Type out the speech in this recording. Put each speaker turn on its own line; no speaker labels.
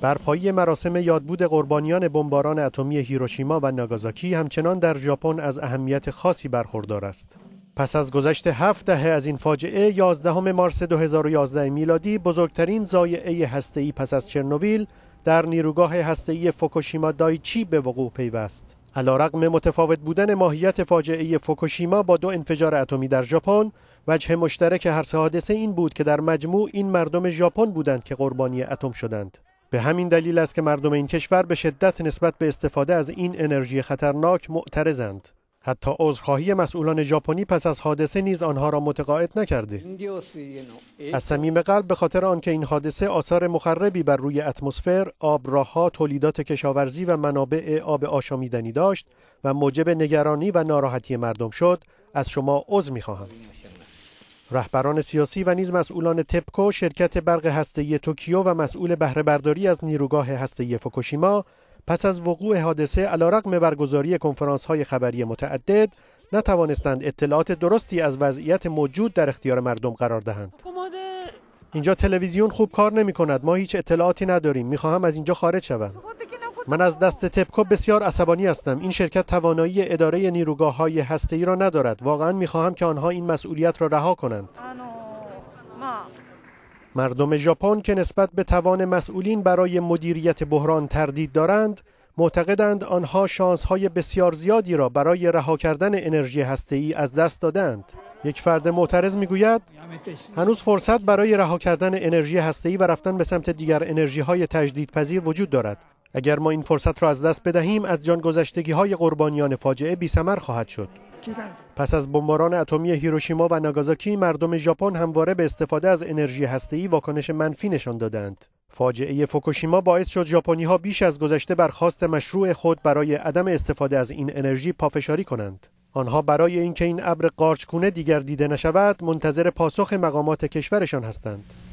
بر پای مراسم یادبود قربانیان بمباران اتمی هیروشیما و ناگازاکی همچنان در ژاپن از اهمیت خاصی برخوردار است. پس از گذشت هفت دهه از این فاجعه 11 مارس 2011 میلادی بزرگترین زایعه هسته‌ای پس از چرنویل در نیروگاه هسته‌ای فوکوشیما دایچی به وقوع پیوست. علیرغم متفاوت بودن ماهیت فاجعه فوکوشیما با دو انفجار اتمی در ژاپن، وجه مشترک هر حادثه این بود که در مجموع این مردم ژاپن بودند که قربانی اتم شدند. به همین دلیل است که مردم این کشور به شدت نسبت به استفاده از این انرژی خطرناک معترضند. حتی عذرخواهی مسئولان ژاپنی پس از حادثه نیز آنها را متقاعد نکرده از صمیم قلب به خاطر آنکه این حادثه آثار مخربی بر روی اتمسفر آبراهها تولیدات کشاورزی و منابع آب آشامیدنی داشت و موجب نگرانی و ناراحتی مردم شد از شما عذر می‌خواهم. رهبران سیاسی و نیز مسئولان تپکو شرکت برق هسته‌ای توکیو و مسئول برداری از نیروگاه هسته‌ای فوکوشیما پس از وقوع حادثه علیرغم برگزاری های خبری متعدد نتوانستند اطلاعات درستی از وضعیت موجود در اختیار مردم قرار دهند. اینجا تلویزیون خوب کار نمی کند. ما هیچ اطلاعاتی نداریم. خواهم از اینجا خارج شوم. من از دست تپکو بسیار عصبانی هستم این شرکت توانایی اداره نیروگاه های هسته ای را ندارد واقعا میخواهم که آنها این مسئولیت را رها کنند مردم ژاپن که نسبت به توان مسئولین برای مدیریت بحران تردید دارند معتقدند آنها شانس های بسیار زیادی را برای رها کردن انرژی هسته ای از دست دادند یک فرد معترض میگوید هنوز فرصت برای رها کردن انرژی هسته‌ای و رفتن به سمت دیگر انرژی های تجدیدپذیر وجود دارد اگر ما این فرصت را از دست بدهیم از جان گذشتگی های قربانیان فاجعه بی سمر خواهد شد. پس از بمباران اتمی هیروشیما و ناگازاکی مردم ژاپن همواره به استفاده از انرژی هسته‌ای واکنش منفی نشان دادند. فاجعه فوکوشیما باعث شد ژاپنی ها بیش از گذشته برخواست مشروع خود برای عدم استفاده از این انرژی پافشاری کنند. آنها برای اینکه این ابر قارچکونه دیگر دیده نشود منتظر پاسخ مقامات کشورشان هستند.